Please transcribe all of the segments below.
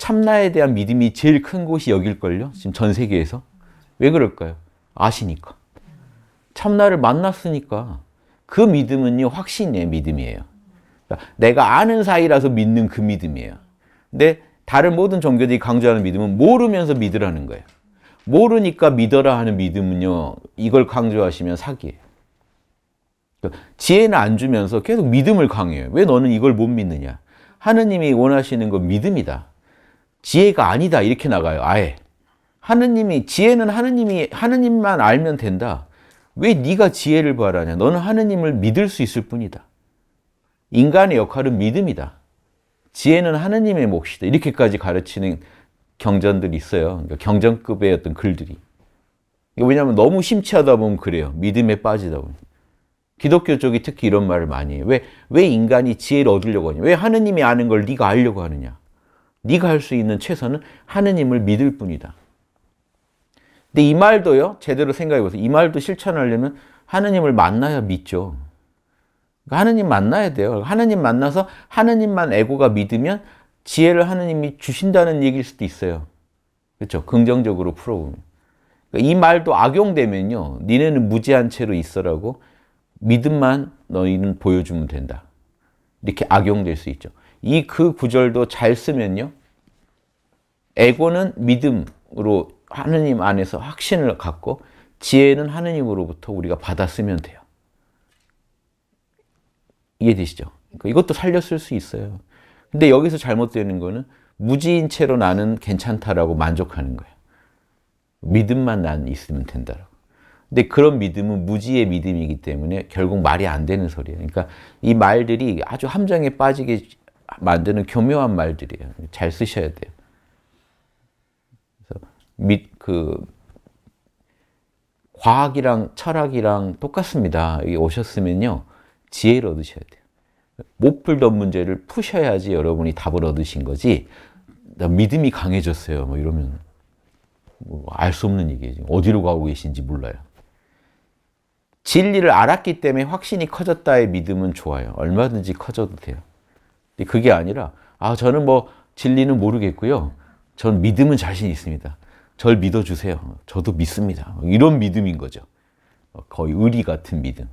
참나에 대한 믿음이 제일 큰 곳이 여길걸요? 지금 전 세계에서. 왜 그럴까요? 아시니까. 참나를 만났으니까 그 믿음은요, 확신의 믿음이에요. 그러니까 내가 아는 사이라서 믿는 그 믿음이에요. 근데 다른 모든 종교들이 강조하는 믿음은 모르면서 믿으라는 거예요. 모르니까 믿어라 하는 믿음은요, 이걸 강조하시면 사기예요. 그러니까 지혜는 안 주면서 계속 믿음을 강요해요. 왜 너는 이걸 못 믿느냐? 하느님이 원하시는 건 믿음이다. 지혜가 아니다 이렇게 나가요. 아예. 하느님이 지혜는 하느님이 하느님만 알면 된다. 왜 네가 지혜를 바라냐? 너는 하느님을 믿을 수 있을 뿐이다. 인간의 역할은 믿음이다. 지혜는 하느님의 몫이다. 이렇게까지 가르치는 경전들이 있어요. 그러니까 경전급의 어떤 글들이. 왜냐하면 너무 심취하다 보면 그래요. 믿음에 빠지다 보면. 기독교 쪽이 특히 이런 말을 많이 해요. 왜, 왜 인간이 지혜를 얻으려고 하냐? 왜 하느님이 아는 걸 네가 알려고 하느냐? 네가 할 수 있는 최선은 하느님을 믿을 뿐이다. 근데 이 말도요. 제대로 생각해 보세요. 이 말도 실천하려면 하느님을 만나야 믿죠. 그러니까 하느님 만나야 돼요. 하느님 만나서 하느님만 애고가 믿으면 지혜를 하느님이 주신다는 얘기일 수도 있어요. 그렇죠? 긍정적으로 풀어보면. 그러니까 이 말도 악용되면요. 니네는 무지한 채로 있어라고 믿음만 너희는 보여주면 된다. 이렇게 악용될 수 있죠. 이그 구절도 잘 쓰면요. 에고는 믿음으로 하느님 안에서 확신을 갖고 지혜는 하느님으로부터 우리가 받아 쓰면 돼요. 이해되시죠? 그러니까 이것도 살려 쓸 수 있어요. 근데 여기서 잘못되는 거는 무지인 채로 나는 괜찮다라고 만족하는 거예요. 믿음만 난 있으면 된다고 근데 그런 믿음은 무지의 믿음이기 때문에 결국 말이 안 되는 소리예요. 그러니까 이 말들이 아주 함정에 빠지게 만드는 교묘한 말들이에요. 잘 쓰셔야 돼요. 그래서 밑, 그, 과학이랑 철학이랑 똑같습니다. 여기 오셨으면요. 지혜를 얻으셔야 돼요. 못 풀던 문제를 푸셔야지 여러분이 답을 얻으신 거지, 나 믿음이 강해졌어요. 뭐 이러면, 뭐 알 수 없는 얘기예요. 어디로 가고 계신지 몰라요. 진리를 알았기 때문에 확신이 커졌다의 믿음은 좋아요. 얼마든지 커져도 돼요. 그게 아니라 아 저는 뭐 진리는 모르겠고요. 전 믿음은 자신 있습니다. 절 믿어주세요. 저도 믿습니다. 이런 믿음인 거죠. 어, 거의 의리 같은 믿음.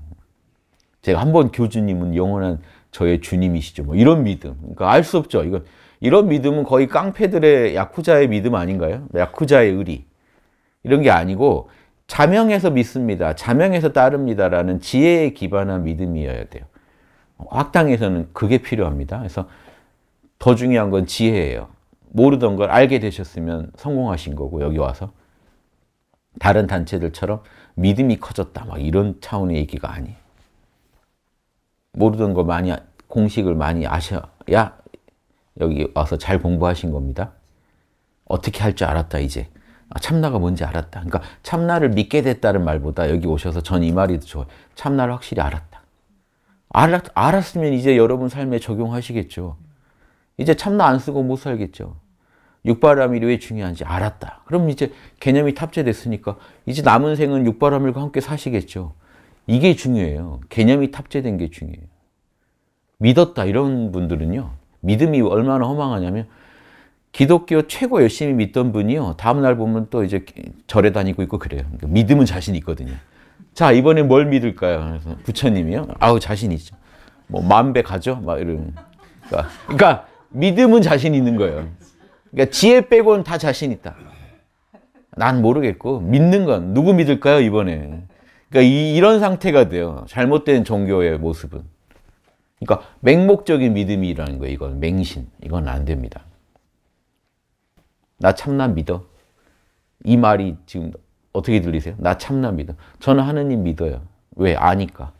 제가 한 번 교주님은 영원한 저의 주님이시죠. 뭐 이런 믿음. 그러니까 알 수 없죠. 이건 이런 믿음은 거의 깡패들의 야쿠자의 믿음 아닌가요? 야쿠자의 의리. 이런 게 아니고 자명해서 믿습니다. 자명해서 따릅니다라는 지혜에 기반한 믿음이어야 돼요. 악당에서는 그게 필요합니다. 그래서 더 중요한 건 지혜예요. 모르던 걸 알게 되셨으면 성공하신 거고 여기 와서 다른 단체들처럼 믿음이 커졌다 막 이런 차원의 얘기가 아니에요. 모르던 거 많이 공식을 많이 아셔야 여기 와서 잘 공부하신 겁니다. 어떻게 할 줄 알았다 이제. 아, 참나가 뭔지 알았다. 그러니까 참나를 믿게 됐다는 말보다 여기 오셔서 전 이 말이 좋아요. 참나를 확실히 알았다. 알았, 알았으면 이제 여러분 삶에 적용하시겠죠. 이제 참나 안 쓰고 못 살겠죠. 육바람일이 왜 중요한지 알았다. 그럼 이제 개념이 탑재됐으니까 이제 남은 생은 육바람일과 함께 사시겠죠. 이게 중요해요. 개념이 탑재된 게 중요해요. 믿었다 이런 분들은요. 믿음이 얼마나 허망하냐면 기독교 최고 열심히 믿던 분이요. 다음날 보면 또 이제 절에 다니고 있고 그래요. 그러니까 믿음은 자신 있거든요. 자, 이번에 뭘 믿을까요? 부처님이요? 아우, 자신 있죠. 뭐, 만배 가죠? 막 이러면. 그러니까, 그러니까, 믿음은 자신 있는 거예요. 그러니까 지혜 빼고는 다 자신 있다. 난 모르겠고, 믿는 건 누구 믿을까요, 이번에? 그러니까 이, 이런 상태가 돼요. 잘못된 종교의 모습은. 그러니까 맹목적인 믿음이라는 거예요, 이건. 맹신. 이건 안 됩니다. 나 참나 믿어. 이 말이 지금 어떻게 들리세요? 나 참나 믿어. 저는 하느님 믿어요. 왜? 아니까.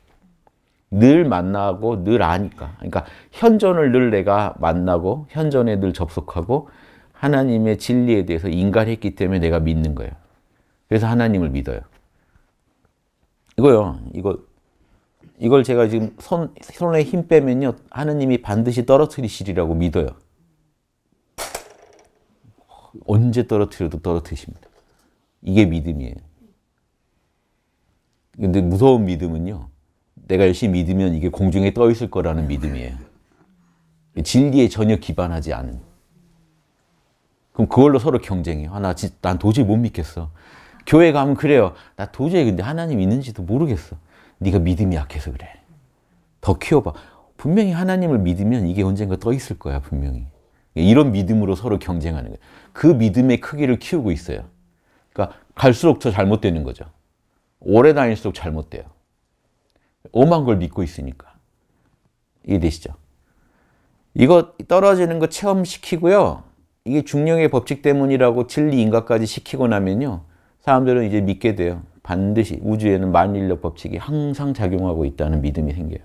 늘 만나고 늘 아니까. 그러니까 현존을 늘 내가 만나고 현존에 늘 접속하고 하나님의 진리에 대해서 인간했기 때문에 내가 믿는 거예요. 그래서 하나님을 믿어요. 이거요. 이거 이걸 제가 지금 손, 손에 힘 빼면요. 하느님이 반드시 떨어뜨리시리라고 믿어요. 언제 떨어뜨려도 떨어뜨리십니다. 이게 믿음이에요. 근데 무서운 믿음은요. 내가 열심히 믿으면 이게 공중에 떠 있을 거라는 믿음이에요. 진리에 전혀 기반하지 않은. 그럼 그걸로 서로 경쟁해요. 아, 나, 난 도저히 못 믿겠어. 교회 가면 그래요. 나 도저히 근데 하나님 있는지도 모르겠어. 네가 믿음이 약해서 그래. 더 키워봐. 분명히 하나님을 믿으면 이게 언젠가 떠 있을 거야, 분명히. 이런 믿음으로 서로 경쟁하는 거예요. 그 믿음의 크기를 키우고 있어요. 그러니까 갈수록 더 잘못되는 거죠. 오래 다닐수록 잘못돼요. 오만 걸 믿고 있으니까. 이해되시죠? 이거 떨어지는 거 체험시키고요. 이게 중력의 법칙 때문이라고 진리 인가까지 시키고 나면요. 사람들은 이제 믿게 돼요. 반드시 우주에는 만인력 법칙이 항상 작용하고 있다는 믿음이 생겨요.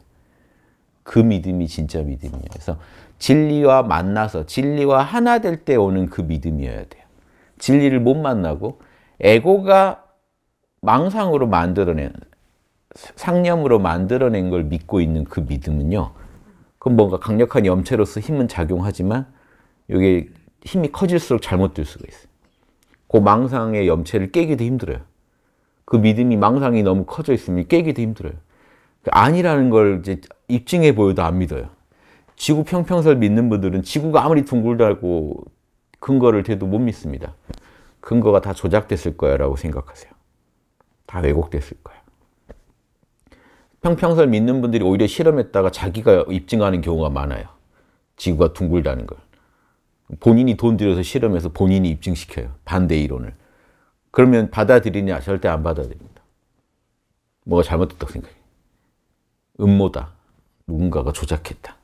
그 믿음이 진짜 믿음이에요. 그래서 진리와 만나서 진리와 하나 될 때 오는 그 믿음이어야 돼요. 진리를 못 만나고 에고가 망상으로 만들어낸, 상념으로 만들어낸 걸 믿고 있는 그 믿음은요. 그건 뭔가 강력한 염체로서 힘은 작용하지만 이게 힘이 커질수록 잘못될 수가 있어요. 그 망상의 염체를 깨기도 힘들어요. 그 믿음이 망상이 너무 커져 있으면 깨기도 힘들어요. 아니라는 그 걸 이제 입증해 보여도 안 믿어요. 지구 평평설 믿는 분들은 지구가 아무리 둥글다고 근거를 대도 못 믿습니다. 근거가 다 조작됐을 거야라고 생각하세요. 다 왜곡됐을 거야. 평평설 믿는 분들이 오히려 실험했다가 자기가 입증하는 경우가 많아요. 지구가 둥글다는 걸. 본인이 돈 들여서 실험해서 본인이 입증시켜요. 반대 이론을. 그러면 받아들이냐? 절대 안 받아들입니다. 뭐가 잘못됐다고 생각해 음모다. 누군가가 조작했다.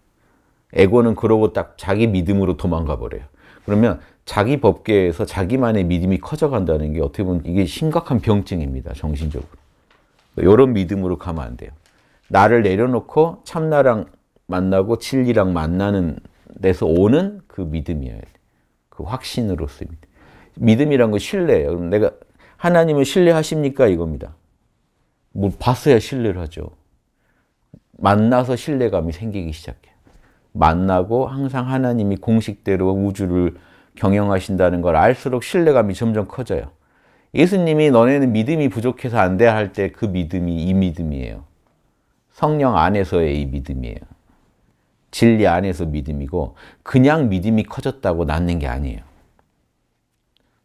에고는 그러고 딱 자기 믿음으로 도망가 버려요. 그러면 자기 법계에서 자기만의 믿음이 커져간다는 게 어떻게 보면 이게 심각한 병증입니다. 정신적으로. 이런 믿음으로 가면 안 돼요. 나를 내려놓고 참나랑 만나고 진리랑 만나는 데서 오는 그 믿음이어야 돼. 그 확신으로서의 믿음. 믿음이란 건 신뢰예요. 그럼 내가 하나님을 신뢰하십니까? 이겁니다. 뭐 봤어야 신뢰를 하죠. 만나서 신뢰감이 생기기 시작해. 만나고 항상 하나님이 공식대로 우주를 경영하신다는 걸 알수록 신뢰감이 점점 커져요. 예수님이 너네는 믿음이 부족해서 안 돼 할 때 그 믿음이 이 믿음이에요. 성령 안에서의 이 믿음이에요. 진리 안에서 믿음이고 그냥 믿음이 커졌다고 낫는 게 아니에요.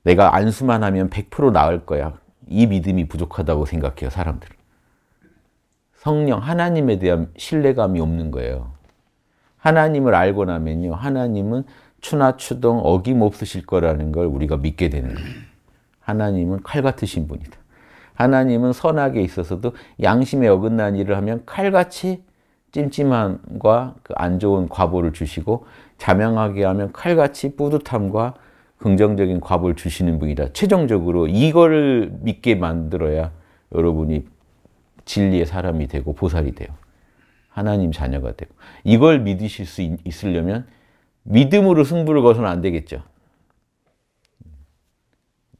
내가 안수만 하면 100% 나을 거야. 이 믿음이 부족하다고 생각해요, 사람들은. 성령, 하나님에 대한 신뢰감이 없는 거예요. 하나님을 알고 나면요. 하나님은 추나 추동 어김없으실 거라는 걸 우리가 믿게 되는 거예요. 하나님은 칼 같으신 분이다. 하나님은 선악에 있어서도 양심에 어긋난 일을 하면 칼같이 찜찜함과 그 안 좋은 과보를 주시고 자명하게 하면 칼같이 뿌듯함과 긍정적인 과보를 주시는 분이다. 최종적으로 이거를 믿게 만들어야 여러분이 진리의 사람이 되고 보살이 돼요. 하나님 자녀가 되고 이걸 믿으실 수 있, 으려면 믿음으로 승부를 거서는 안 되겠죠.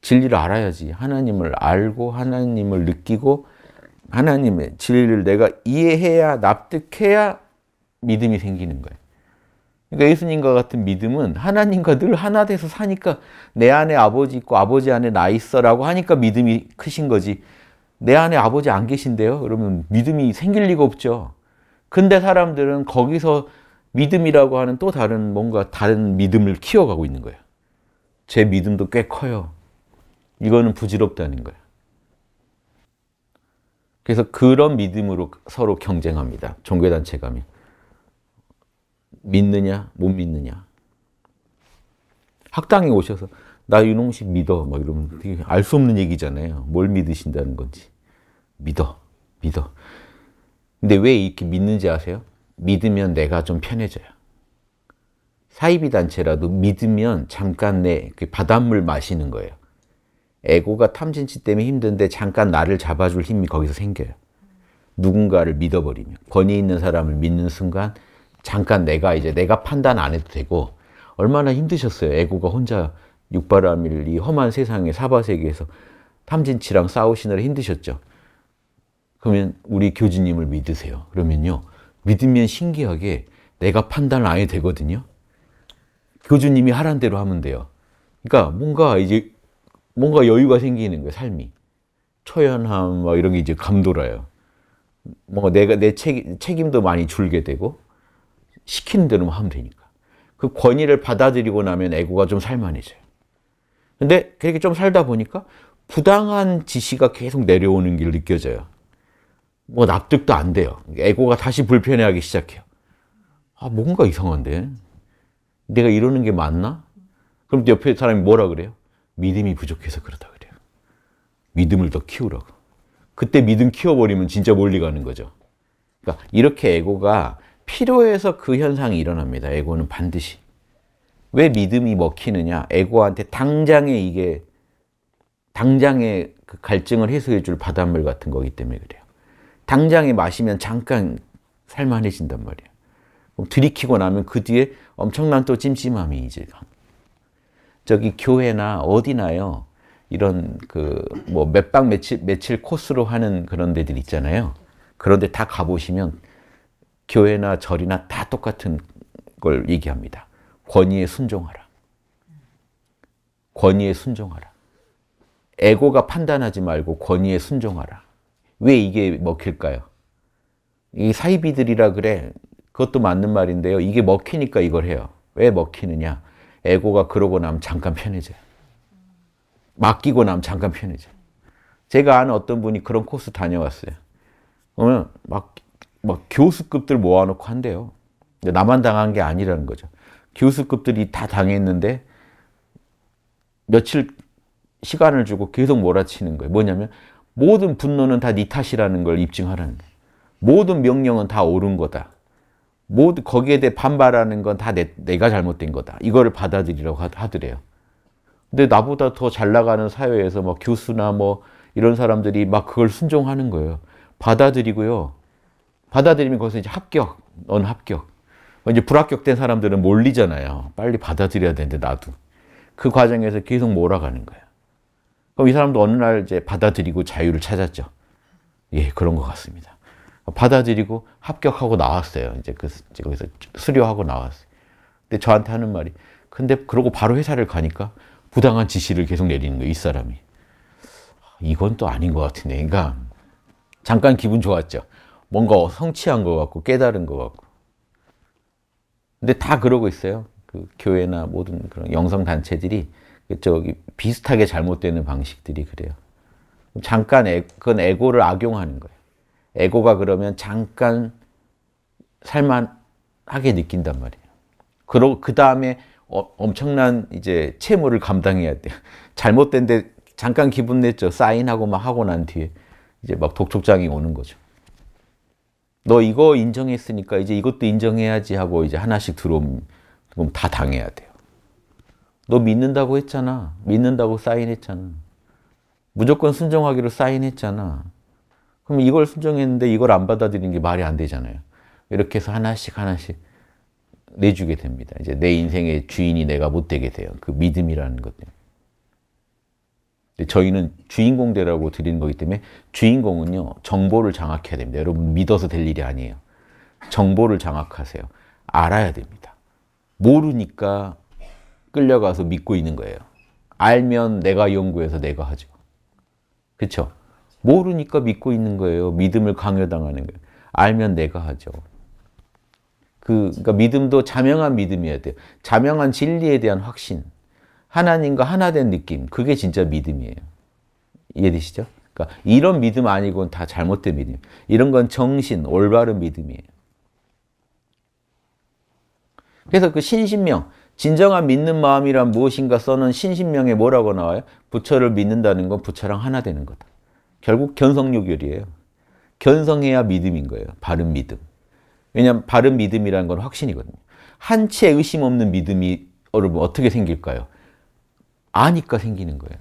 진리를 알아야지. 하나님을 알고 하나님을 느끼고 하나님의 진리를 내가 이해해야 납득해야 믿음이 생기는 거예요. 그러니까 예수님과 같은 믿음은 하나님과 늘 하나 돼서 사니까 내 안에 아버지 있고 아버지 안에 나 있어라고 하니까 믿음이 크신 거지. 내 안에 아버지 안 계신데요? 그러면 믿음이 생길 리가 없죠. 근데 사람들은 거기서 믿음이라고 하는 또 다른 뭔가 다른 믿음을 키워가고 있는 거예요. 제 믿음도 꽤 커요. 이거는 부질없다는 거예요. 그래서 그런 믿음으로 서로 경쟁합니다. 종교단체 가면. 믿느냐, 못 믿느냐. 학당에 오셔서 나 윤홍식 믿어. 막 이러면 알수 없는 얘기잖아요. 뭘 믿으신다는 건지. 믿어, 믿어. 근데 왜 이렇게 믿는지 아세요? 믿으면 내가 좀 편해져요. 사이비 단체라도 믿으면 잠깐 내 그 바닷물 마시는 거예요. 에고가 탐진치 때문에 힘든데 잠깐 나를 잡아줄 힘이 거기서 생겨요. 누군가를 믿어버리면 권위 있는 사람을 믿는 순간 잠깐 내가 이제 내가 판단 안 해도 되고 얼마나 힘드셨어요. 에고가 혼자 육바라밀 이 험한 세상에 사바세계에서 탐진치랑 싸우시느라 힘드셨죠. 그러면 우리 교주님을 믿으세요. 그러면요. 믿으면 신기하게 내가 판단을 아예 되거든요. 교주님이 하란 대로 하면 돼요. 그러니까 뭔가 이제 뭔가 여유가 생기는 거예요, 삶이. 초연함 막 이런 게 이제 감돌아요. 뭔가 내가 내 책, 책임도 많이 줄게 되고 시키는 대로 하면 되니까. 그 권위를 받아들이고 나면 에고가 좀 살만해져요. 근데 그렇게 좀 살다 보니까 부당한 지시가 계속 내려오는 게 느껴져요. 뭐 납득도 안 돼요. 에고가 다시 불편해하기 시작해요. 아, 뭔가 이상한데? 내가 이러는 게 맞나? 그럼 옆에 사람이 뭐라 그래요? 믿음이 부족해서 그러다 그래요. 믿음을 더 키우라고. 그때 믿음 키워버리면 진짜 멀리 가는 거죠. 그러니까 이렇게 에고가 필요해서 그 현상이 일어납니다. 에고는 반드시. 왜 믿음이 먹히느냐? 에고한테 당장에 이게, 당장에 그 갈증을 해소해 줄 바닷물 같은 거기 때문에 그래요. 당장에 마시면 잠깐 살만해진단 말이야. 그럼 들이키고 나면 그 뒤에 엄청난 또 찜찜함이 이제 저기 교회나 어디나요. 이런 그 뭐몇박 며칠 며칠 코스로 하는 그런 데들 있잖아요. 그런데 다 가보시면 교회나 절이나 다 똑같은 걸 얘기합니다. 권위에 순종하라. 권위에 순종하라. 에고가 판단하지 말고 권위에 순종하라. 왜 이게 먹힐까요? 이 사이비들이라 그래. 그것도 맞는 말인데요. 이게 먹히니까 이걸 해요. 왜 먹히느냐? 에고가 그러고 나면 잠깐 편해져요. 맡기고 나면 잠깐 편해져요. 제가 아는 어떤 분이 그런 코스 다녀왔어요. 그러면 막, 막 교수급들 모아놓고 한대요. 나만 당한 게 아니라는 거죠. 교수급들이 다 당했는데 며칠 시간을 주고 계속 몰아치는 거예요. 뭐냐면 모든 분노는 다 네 탓이라는 걸 입증하라는 거예요. 모든 명령은 다 옳은 거다. 모두 거기에 대해 반발하는 건 다 내가 잘못된 거다. 이거를 받아들이라고 하더래요. 근데 나보다 더 잘 나가는 사회에서 막 뭐 교수나 뭐 이런 사람들이 막 그걸 순종하는 거예요. 받아들이고요. 받아들이면 거기서 이제 합격, 넌 합격. 뭐 이제 불합격된 사람들은 몰리잖아요. 빨리 받아들여야 되는데 나도. 그 과정에서 계속 몰아가는 거예요. 그럼 이 사람도 어느 날 이제 받아들이고 자유를 찾았죠. 예, 그런 것 같습니다. 받아들이고 합격하고 나왔어요. 이제 그, 이제 거기서 수료하고 나왔어요. 근데 저한테 하는 말이, 근데 그러고 바로 회사를 가니까 부당한 지시를 계속 내리는 거예요, 이 사람이. 이건 또 아닌 것 같은데. 그러니까, 잠깐 기분 좋았죠. 뭔가 성취한 것 같고, 깨달은 것 같고. 근데 다 그러고 있어요. 그 교회나 모든 그런 영성단체들이 저기 비슷하게 잘못되는 방식들이 그래요. 잠깐 에, 그건 에고를 악용하는 거예요. 에고가 그러면 잠깐 살만하게 느낀단 말이에요. 그러 그 다음에 어, 엄청난 이제 채무를 감당해야 돼요. 잘못된데 잠깐 기분 냈죠. 사인하고 막 하고 난 뒤에 이제 막 독촉장이 오는 거죠. 너 이거 인정했으니까 이제 이것도 인정해야지 하고 이제 하나씩 들어오면 그럼 다 당해야 돼요. 너 믿는다고 했잖아. 믿는다고 사인했잖아. 무조건 순종하기로 사인했잖아. 그럼 이걸 순종했는데 이걸 안 받아들이는 게 말이 안 되잖아요. 이렇게 해서 하나씩 하나씩 내주게 됩니다. 이제 내 인생의 주인이 내가 못 되게 돼요. 그 믿음이라는 것들문에 저희는 주인공 되라고 드리는 거기 때문에 주인공은요, 정보를 장악해야 됩니다. 여러분 믿어서 될 일이 아니에요. 정보를 장악하세요. 알아야 됩니다. 모르니까 끌려가서 믿고 있는 거예요. 알면 내가 연구해서 내가 하죠. 그렇죠? 모르니까 믿고 있는 거예요. 믿음을 강요당하는 거예요. 알면 내가 하죠. 그, 그러니까 믿음도 자명한 믿음이어야 돼요. 자명한 진리에 대한 확신. 하나님과 하나 된 느낌. 그게 진짜 믿음이에요. 이해되시죠? 그러니까 이런 믿음 아니고는 다 잘못된 믿음. 이런 건 정신, 올바른 믿음이에요. 그래서 그 신신명, 진정한 믿는 마음이란 무엇인가 써는 신신명에 뭐라고 나와요? 부처를 믿는다는 건 부처랑 하나 되는 거다. 결국 견성요결이에요. 견성해야 믿음인 거예요. 바른 믿음. 왜냐하면 바른 믿음이라는 건 확신이거든요. 한치의 의심 없는 믿음이 여러분 어떻게 생길까요? 아니까 생기는 거예요.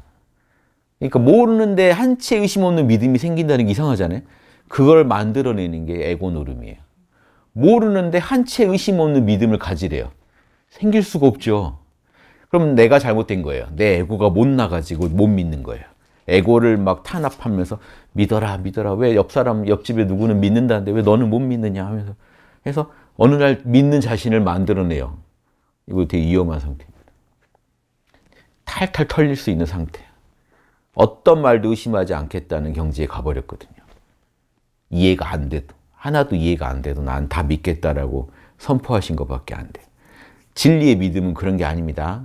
그러니까 모르는데 한치의 의심 없는 믿음이 생긴다는 게 이상하잖아요. 그걸 만들어내는 게 에고 노름이에요. 모르는데 한치의 의심 없는 믿음을 가지래요. 생길 수가 없죠. 그럼 내가 잘못된 거예요. 내 에고가 못 나가지고 못 믿는 거예요. 에고를 막 탄압하면서 믿어라 믿어라 왜 옆 사람 옆집에 누구는 믿는다는데 왜 너는 못 믿느냐 하면서 해서 어느 날 믿는 자신을 만들어내요. 이거 되게 위험한 상태입니다. 탈탈 털릴 수 있는 상태. 어떤 말도 의심하지 않겠다는 경지에 가버렸거든요. 이해가 안 돼도 하나도 이해가 안 돼도 난 다 믿겠다라고 선포하신 것밖에 안 돼. 진리의 믿음은 그런 게 아닙니다.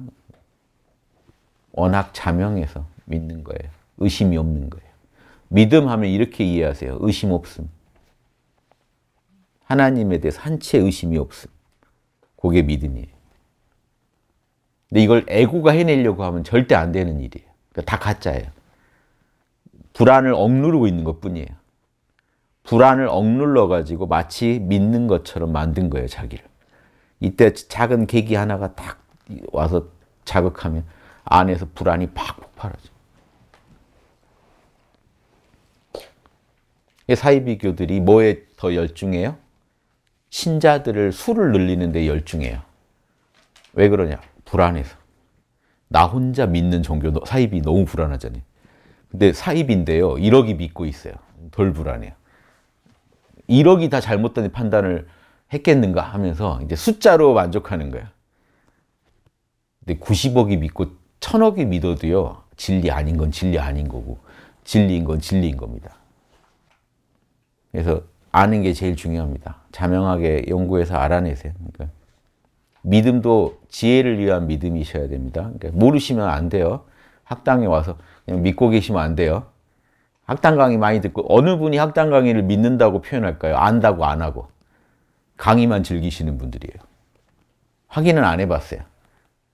워낙 자명해서 믿는 거예요. 의심이 없는 거예요. 믿음 하면 이렇게 이해하세요. 의심 없음. 하나님에 대해서 한치 의심이 없음. 그게 믿음이에요. 근데 이걸 애고가 해내려고 하면 절대 안 되는 일이에요. 그러니까 다 가짜예요. 불안을 억누르고 있는 것 뿐이에요. 불안을 억눌러 가지고 마치 믿는 것처럼 만든 거예요, 자기를. 이때 작은 계기 하나가 딱 와서 자극하면 안에서 불안이 팍 폭발하죠. 사이비교들이 뭐에 더 열중해요? 신자들을 수를 늘리는 데 열중해요. 왜 그러냐? 불안해서. 나 혼자 믿는 종교, 사입이 너무 불안하잖아요. 근데 사입인데요. 1억이 믿고 있어요. 덜 불안해요. 1억이 다 잘못된 판단을 했겠는가 하면서 이제 숫자로 만족하는 거야. 근데 90억이 믿고 1000억이 믿어도요. 진리 아닌 건 진리 아닌 거고 진리인 건 진리인 겁니다. 그래서 아는 게 제일 중요합니다. 자명하게 연구해서 알아내세요. 그러니까 믿음도 지혜를 위한 믿음이셔야 됩니다. 그러니까 모르시면 안 돼요. 학당에 와서 그냥 믿고 계시면 안 돼요. 학당 강의 많이 듣고 어느 분이 학당 강의를 믿는다고 표현할까요? 안다고 안 하고. 강의만 즐기시는 분들이에요. 확인은 안 해봤어요.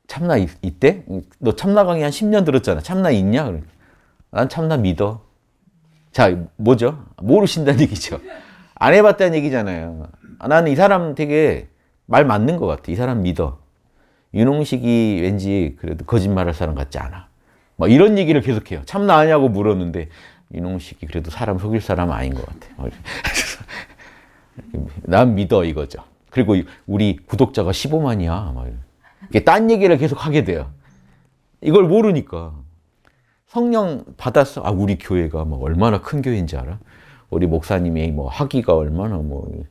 참나 이, 이때? 너 참나 강의 한 10년 들었잖아. 참나 있냐? 난 참나 믿어. 자, 뭐죠? 모르신다는 얘기죠. 안 해봤다는 얘기잖아요. 아, 나는 이 사람 되게 말 맞는 것 같아. 이 사람 믿어. 윤홍식이 왠지 그래도 거짓말할 사람 같지 않아. 막 이런 얘기를 계속해요. 참나 아냐고 물었는데 윤홍식이 그래도 사람 속일 사람 아닌 것 같아. 난 믿어 이거죠. 그리고 우리 구독자가 15만이야. 막 이게 딴 얘기를 계속 하게 돼요. 이걸 모르니까. 성령 받았어. 아, 우리 교회가 뭐 얼마나 큰 교회인지 알아? 우리 목사님이 뭐 학위가 얼마나 뭐.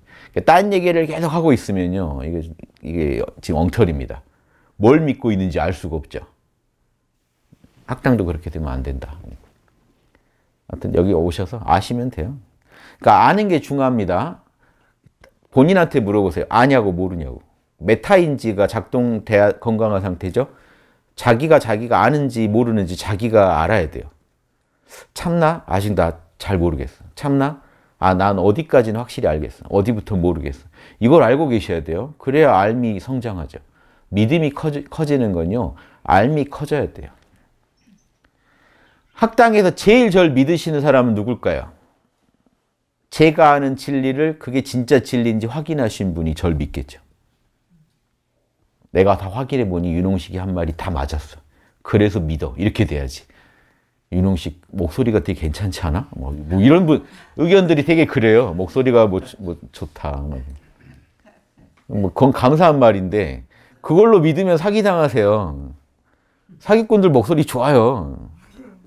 딴 얘기를 계속 하고 있으면요. 이게, 이게 지금 엉터리입니다. 뭘 믿고 있는지 알 수가 없죠. 학당도 그렇게 되면 안 된다. 하여튼 여기 오셔서 아시면 돼요. 그러니까 아는 게 중요합니다. 본인한테 물어보세요. 아냐고 모르냐고. 메타인지가 작동 건강한 상태죠. 자기가 자기가 아는지 모르는지 자기가 알아야 돼요. 참나? 아신다. 잘 모르겠어. 참나? 아, 난 어디까지는 확실히 알겠어. 어디부터 모르겠어. 이걸 알고 계셔야 돼요. 그래야 알미 성장하죠. 믿음이 커지, 커지는 건요. 알미 커져야 돼요. 학당에서 제일 절 믿으시는 사람은 누굴까요? 제가 아는 진리를 그게 진짜 진리인지 확인하신 분이 절 믿겠죠. 내가 다 확인해 보니 윤홍식이 한 말이 다 맞았어. 그래서 믿어. 이렇게 돼야지. 윤홍식 목소리가 되게 괜찮지 않아? 뭐, 뭐 이런 분 의견들이 되게 그래요. 목소리가 뭐, 뭐 좋다. 뭐 그건 감사한 말인데 그걸로 믿으면 사기 당하세요. 사기꾼들 목소리 좋아요.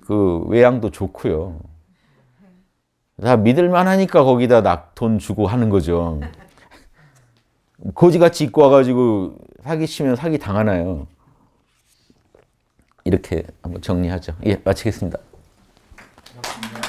그 외양도 좋고요. 다 믿을만 하니까 거기다 낙돈 주고 하는 거죠. 거지같이 입고 와가지고 사기치면 사기 당하나요? 이렇게 한번 정리하죠. 예, 마치겠습니다. 고맙습니다.